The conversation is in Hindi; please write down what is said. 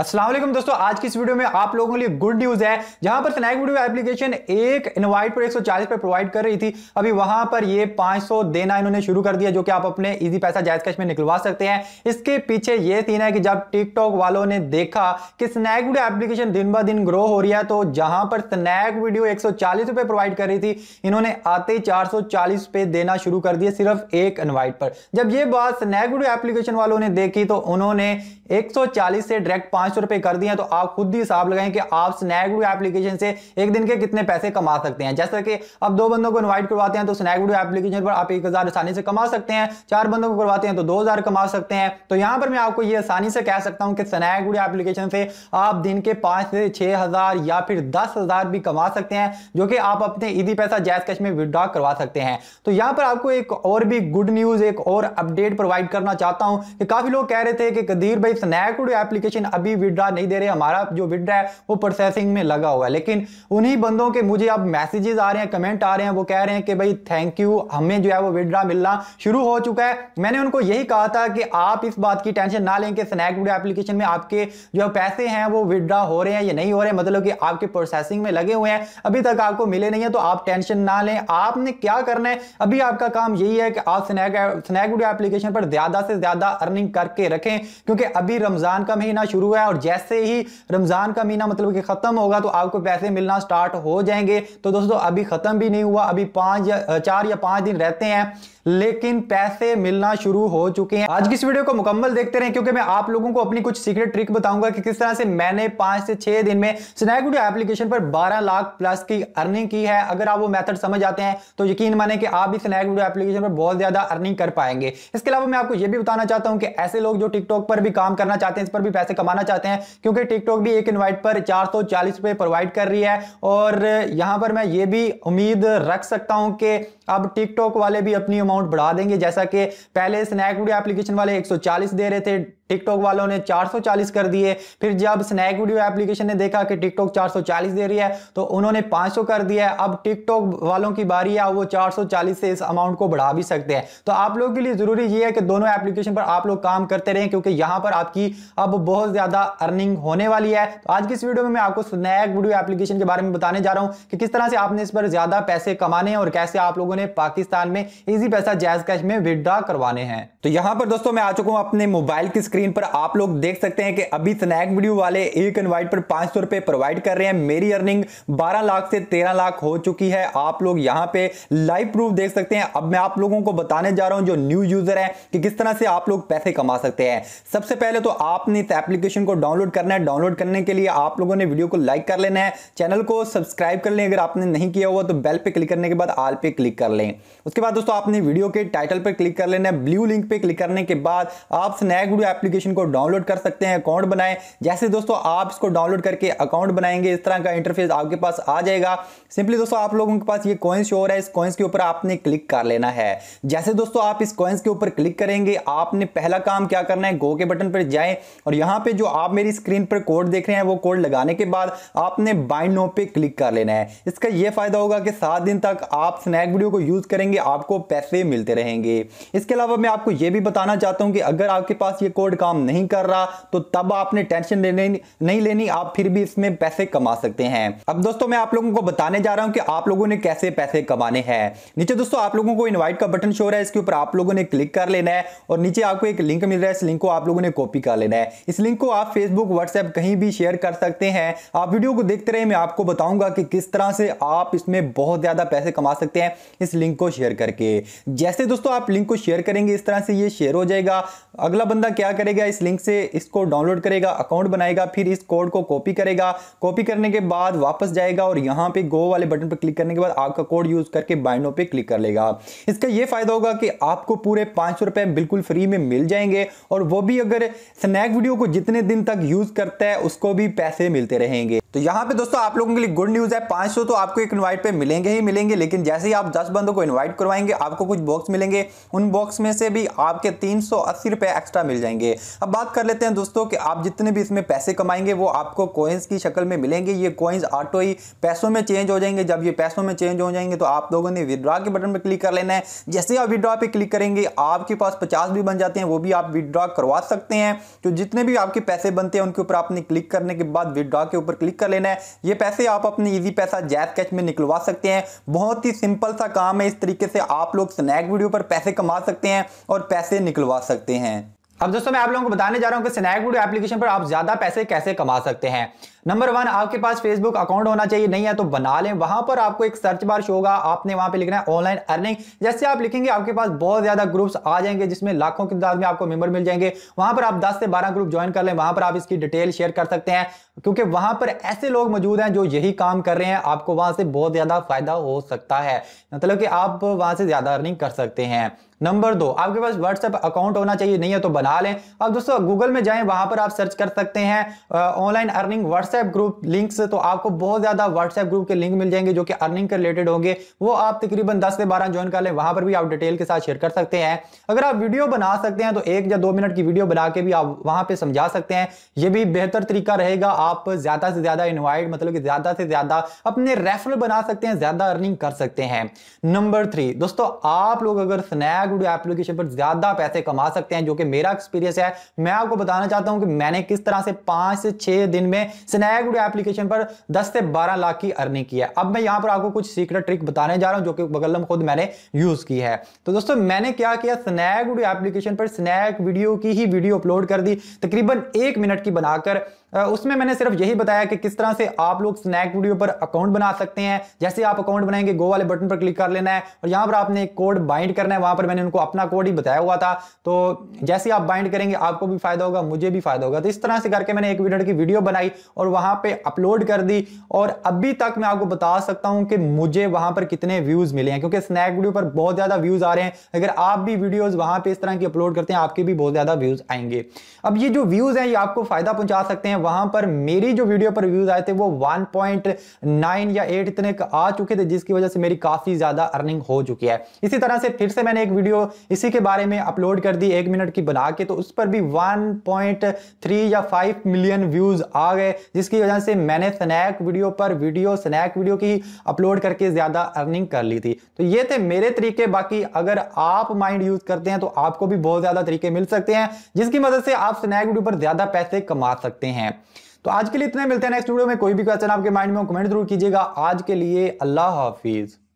असलम दोस्तों आज की इस वीडियो में आप लोगों के लिए गुड न्यूज है जहां पर स्नैक वीडियो एप्लीकेशन एक इनवाइट पर 140 पर प्रोवाइड कर रही थी अभी वहां पर ये 500 देना इन्होंने शुरू कर दिया जो कि आप अपने इजी पैसा जायज कैश में निकलवा सकते हैं इसके पीछे ये सीन है कि जब टिकटॉक वालों ने देखा कि स्नैक वीडियो एप्लीकेशन दिन ब दिन ग्रो हो रही है तो जहां पर स्नैक वीडियो एक सौ प्रोवाइड कर रही थी इन्होंने आते ही चार पे देना शुरू कर दिया सिर्फ एक इन्वाइट पर जब ये बात स्नैक वीडियो एप्लीकेशन वालों ने देखी तो उन्होंने एक से डायरेक्ट पांच पांच सौ रुपए कर दिए तो आप खुद ही हिसाब लगाएं कि आप स्नैक वीडियो एप्लीकेशन से एक दिन के कितने पैसे कमा सकते हैं जैसा कि आप दो बंदों को इन्वाइट करवाते हैं तो स्नैक वीडियो एप्लीकेशन पर आप एक हजार आसानी से कमा सकते हैं चार बंदों को करवाते हैं तो दो हजार कमा सकते हैं तो यहां पर मैं आपको यह आसानी से कह सकता हूं कि स्नैक वीडियो एप्लीकेशन से आप दिन के पांच से छह हजार या फिर दस हजार भी कमा सकते हैं जो कि आप अपने ईदी पैसा जैस कैश में विदड्रॉ करवा सकते हैं तो यहां पर आपको एक और भी गुड न्यूज एक और अपडेट प्रोवाइड करना चाहता हूं कि काफी लोग कह रहे थे कि कदीर भाई स्नैक वीडियो एप्लीकेशन अभी भी विदड्रा नहीं दे रहे हमारा जो विदड्रा है वो प्रोसेसिंग में लगा हुआ है लेकिन उन्हीं बंदों के मुझे अब मैसेजेस आ रहे हैं कमेंट आ रहे हैं वो कह रहे हैं कि भाई थैंक यू हमें जो है वो विदड्रा मिलना शुरू हो चुका है मैंने उनको यही कहा था कि आप इस बात की टेंशन ना लें कि स्नैकडूड एप्लीकेशन में आपके जो पैसे हैं वो विदड्रा हो रहे हैं या नहीं हो रहे मतलब कि आपके प्रोसेसिंग में लगे हुए हैं अभी तक आपको मिले नहीं है तो आप टेंशन ना लें आपने क्या करना है अभी आपका काम यही है कि आप स्नैक स्नैकडूड एप्लीकेशन पर ज्यादा से ज्यादा अर्निंग करके रखें क्योंकि अभी रमजान का महीना शुरू है और जैसे ही रमज़ान का महीना मतलब कि ख़त्म होगा तो आपको पैसे मिलना स्टार्ट हो जाएंगे तो दोस्तों अभी ख़त्म भी नहीं हुआ अभी पांच या चार या पांच दिन रहते हैं लेकिन पैसे मिलना शुरू हो चुके हैं आज की इस वीडियो को मुकम्मल देखते रहे क्योंकि मैं आप लोगों को अपनी कुछ सीक्रेट ट्रिक बताऊंगा कि किस तरह से मैंने पांच से छह दिन में स्नैकूड एप्लीकेशन पर 12 लाख प्लस की अर्निंग की है अगर आप वो मेथड समझ आते हैं तो यकीन माने कि आप भी स्नैकूड एप्लीकेशन पर बहुत ज्यादा अर्निंग कर पाएंगे इसके अलावा मैं आपको यह भी बताना चाहता हूं कि ऐसे लोग जो टिकटॉक पर भी काम करना चाहते हैं इस पर भी पैसे कमाना चाहते हैं चाहते हैं क्योंकि टिकटॉक भी एक इन्वाइट पर चार रुपए प्रोवाइड कर रही है और यहाँ पर मैं ये भी उम्मीद रख सकता हूँ कि अब टिकटॉक वाले भी अपनी अमाउंट बढ़ा देंगे जैसा कि पहले स्नैक वीडियो एप्लीकेशन वाले चालीस दे रहे थे टिकटॉक वालों ने 440 कर दिए फिर जब स्नैक वीडियो एप्लीकेशन ने देखा कि टिकटॉक 440 दे रही है तो उन्होंने 500 कर दिया है अब टिकटॉक वालों की बारी है वो 440 से इस अमाउंट को बढ़ा भी सकते हैं तो आप लोगों के लिए ज़रूरी ये है कि दोनों एप्लीकेशन पर आप लोग काम करते रहें क्योंकि यहाँ पर आपकी अब बहुत ज़्यादा अर्निंग होने वाली है तो आज की इस वीडियो में मैं आपको स्नैक वीडियो एप्लीकेशन के बारे में बताने जा रहा हूँ कि किस तरह से आपने इस पर ज़्यादा पैसे कमाने और कैसे आप लोगों ने पाकिस्तान में ईजी पैसा जैज कैश में विदड्रा करवाने हैं तो यहाँ पर दोस्तों मैं आ चुका हूँ अपने मोबाइल की स्क्रीन पर आप लोग देख सकते हैं कि अभी स्नैक वीडियो वाले एक इनवाइट पर पांच सौ रुपए प्रोवाइड कर रहे हैं मेरी अर्निंग बारह लाख से तेरह लाख हो चुकी है आप लोग यहां पे लाइव प्रूफ देख सकते हैं अब मैं आप लोगों को बताने जा रहा हूं जो न्यू यूजर है कि किस तरह से आप लोग पैसे कमा सकते हैं सबसे पहले तो आपने इस एप्लीकेशन को डाउनलोड करना है डाउनलोड करने के लिए आप लोगों ने वीडियो को लाइक कर लेना है चैनल को सब्सक्राइब कर लें अगर आपने नहीं किया हुआ तो बेल पे क्लिक करने के बाद आल पे क्लिक कर लें उसके बाद दोस्तों आपने वीडियो के टाइटल पर क्लिक कर लेना है ब्लू लिंक पे क्लिक करने के बाद आप स्नैक वीडियो एप्लीकेशन को डाउनलोड कर सकते हैं अकाउंट बनाएं जैसे दोस्तों आप इसको डाउनलोड करके अकाउंट बनाएंगे इस तरह का इंटरफेस आपके पास आ जाएगा सिंपली दोस्तों आप लोगों के पास ये कॉइन्स शो रहा है इस कॉइन्स के ऊपर आपने क्लिक कर लेना है जैसे दोस्तों आप इस कॉइन्स के ऊपर क्लिक करेंगे आपने पहला काम क्या करना है गो के बटन पर जाए और यहाँ पे जो आप मेरी स्क्रीन पर कोड देख रहे हैं वो कोड लगाने के बाद आपने बाइंड नो पे क्लिक कर लेना है इसका यह फायदा होगा कि सात दिन तक आप स्नैक वीडियो को यूज करेंगे आपको पैसे मिलते रहेंगे इसके अलावा मैं आपको यह भी बताना चाहता हूं कि अगर आपके पास ये कोड काम नहीं कर रहा तो तब आपने टेंशन लेने नहीं लेनी आप फिर भी इसमें पैसे कमा सकते हैं अब दोस्तों मैं आप लोगों को बताने जा रहा हूं कि आप लोगों ने कैसे पैसे कमाने हैं नीचे दोस्तों आप लोगों को इन्वाइट का बटन शो रहा है इसके ऊपर आप लोगों ने क्लिक कर लेना है और नीचे आपको एक लिंक मिल रहा है इस लिंक को आप लोगों ने कॉपी कर लेना है इस लिंक को आप फेसबुक व्हाट्सएप कहीं भी शेयर कर सकते हैं आप वीडियो को देखते रहे मैं आपको बताऊंगा कि किस तरह से आप इसमें बहुत ज्यादा पैसे कमा सकते हैं इस लिंक को शेयर करके जैसे दोस्तों आप लिंक को शेयर करेंगे इस तरह से ये शेयर हो जाएगा अगला बंदा क्या करे करेगा इस लिंक से इसको डाउनलोड करेगा अकाउंट बनाएगा फिर इस कोड को कॉपी करेगा कॉपी करने के बाद वापस जाएगा और यहाँ पे गो वाले बटन पर क्लिक करने के बाद आपका कोड यूज करके बाइनो पे क्लिक कर लेगा इसका यह फायदा होगा कि आपको पूरे पाँच बिल्कुल फ्री में मिल जाएंगे और वो भी अगर स्नैक वीडियो को जितने दिन तक यूज करता है उसको भी पैसे मिलते रहेंगे तो यहाँ पे दोस्तों आप लोगों के लिए गुड न्यूज़ है 500 तो आपको एक इनवाइट पे मिलेंगे ही मिलेंगे लेकिन जैसे ही आप 10 बंदों को इनवाइट करवाएंगे आपको कुछ बॉक्स मिलेंगे उन बॉक्स में से भी आपके तीन सौ एक्स्ट्रा मिल जाएंगे अब बात कर लेते हैं दोस्तों कि आप जितने भी इसमें पैसे कमाएंगे वो आपको कॉइन्स की शक्ल में मिलेंगे ये कॉइन्स ऑटो ही पैसों में चेंज हो जाएंगे जब ये पैसों में चेंज हो जाएंगे तो आप लोगों ने विदड्रॉ के बटन पर क्लिक कर लेना है जैसे आप विदड्रॉ पर क्लिक करेंगे आपके पास पचास भी बन जाते हैं वो भी आप विदड्रॉ करवा सकते हैं तो जितने भी आपके पैसे बनते हैं उनके ऊपर आपने क्लिक करने के बाद विदड्रॉ के ऊपर क्लिक कर लेना है ये पैसे आप अपने ईजी पैसा जैस कैश में निकलवा सकते हैं बहुत ही सिंपल सा काम है इस तरीके से आप लोग स्नैक वीडियो पर पैसे कमा सकते हैं और पैसे निकलवा सकते हैं अब दोस्तों मैं आप लोगों को बताने जा रहा हूँ कि स्नैक वीडियो एप्लीकेशन पर आप ज़्यादा पैसे कैसे कमा सकते हैं नंबर वन आपके पास फेसबुक अकाउंट होना चाहिए नहीं है तो बना लें वहां पर आपको एक सर्च बार शो होगा आपने वहां पे लिखना है ऑनलाइन अर्निंग जैसे आप लिखेंगे आपके पास बहुत ज्यादा ग्रुप्स आ जाएंगे जिसमें लाखों की तादाद में आपको मेंबर मिल जाएंगे वहां पर आप 10 से 12 ग्रुप ज्वाइन कर लें वहां पर आप इसकी डिटेल शेयर कर सकते हैं क्योंकि वहां पर ऐसे लोग मौजूद हैं जो यही काम कर रहे हैं आपको वहां से बहुत ज्यादा फायदा हो सकता है मतलब कि आप वहां से ज्यादा अर्निंग कर सकते हैं नंबर दो आपके पास व्हाट्सएप अकाउंट होना चाहिए नहीं है तो बना लें अब दोस्तों गूगल में जाएं वहां पर आप सर्च कर सकते हैं online earning WhatsApp WhatsApp group link तो आपको बहुत ज्यादा व्हाट्सएप ग्रुप के लिंक मिल जाएंगे जो कि अर्निंग के रिलेटेड होंगे वो आप तकरीबन दस से बारह ज्वाइन कर लें वहां पर भी आप डिटेल के साथ शेयर कर सकते हैं अगर आप वीडियो बना सकते हैं तो एक या दो मिनट की वीडियो बना के भी आप वहां पर समझा सकते हैं ये भी बेहतर तरीका रहेगा आप ज्यादा से ज्यादा इन्वाइट मतलब कि ज्यादा से ज्यादा अपने रेफरल बना सकते हैं ज्यादा अर्निंग कर सकते हैं नंबर थ्री दोस्तों आप लोग अगर स्नैक एप्लीकेशन पर ज्यादा पैसे कमा सकते हैं जो कि मेरा एक्सपीरियंस है मैं आपको बताना चाहता हूं कि मैंने किस तरह से पांच से छह दिन में स्नैग एप्लीकेशन पर 10 से 12 लाख की अर्निंग की है अब मैं यहाँ पर आपको कुछ सीक्रेट ट्रिक बताने जा रहा हूँ जो कि बगलम खुद मैंने यूज की है तो दोस्तों मैंने क्या किया स्नैग एप्लीकेशन पर स्नैक वीडियो की ही वीडियो अपलोड कर दी तकरीबन एक मिनट की बनाकर उसमें मैंने सिर्फ यही बताया कि किस तरह से आप लोग स्नैक वीडियो पर अकाउंट बना सकते हैं जैसे आप अकाउंट बनाएंगे गो वाले बटन पर क्लिक कर लेना है और यहाँ पर आपने एक कोड बाइंड करना है वहाँ पर मैंने उनको अपना कोड ही बताया हुआ था तो जैसे आप बाइंड करेंगे आपको भी फायदा होगा मुझे भी फायदा होगा तो इस तरह से करके मैंने एक वीडियो की वीडियो बनाई और वहाँ पर अपलोड कर दी और अभी तक मैं आपको बता सकता हूँ कि मुझे वहाँ पर कितने व्यूज़ मिले हैं क्योंकि स्नैक वीडियो पर बहुत ज़्यादा व्यूज़ आ रहे हैं अगर आप भी वीडियोज़ वहाँ पर इस तरह की अपलोड करते हैं आपके भी बहुत ज़्यादा व्यूज़ आएंगे अब ये जो व्यूज़ हैं ये आपको फ़ायदा पहुँचा सकते हैं हैं वहां पर मेरी जो वीडियो पर व्यूज आए थे वो 1.9 या 8 इतने आ चुके थे जिसकी वजह से मेरी काफी ज्यादा अर्निंग हो चुकी है इसी तरह से फिर से मैंने एक वीडियो इसी के बारे में अपलोड कर दी एक मिनट की बना के तो उस पर भी वन या फाइव मिलियन व्यूज आ गए जिसकी वजह से मैंने स्नैक वीडियो पर वीडियो स्नैक वीडियो की अपलोड करके ज्यादा अर्निंग कर ली थी तो ये थे मेरे तरीके बाकी अगर आप माइंड यूज करते हैं तो आपको भी बहुत ज्यादा तरीके मिल सकते हैं जिसकी मदद से आप स्नैक वीडियो पर ज्यादा पैसे कमा सकते हैं हैं तो आज के लिए इतने मिलते हैं नेक्स्ट वीडियो में कोई भी क्वेश्चन आपके माइंड में कमेंट जरूर कीजिएगा आज के लिए अल्लाह हाफिज़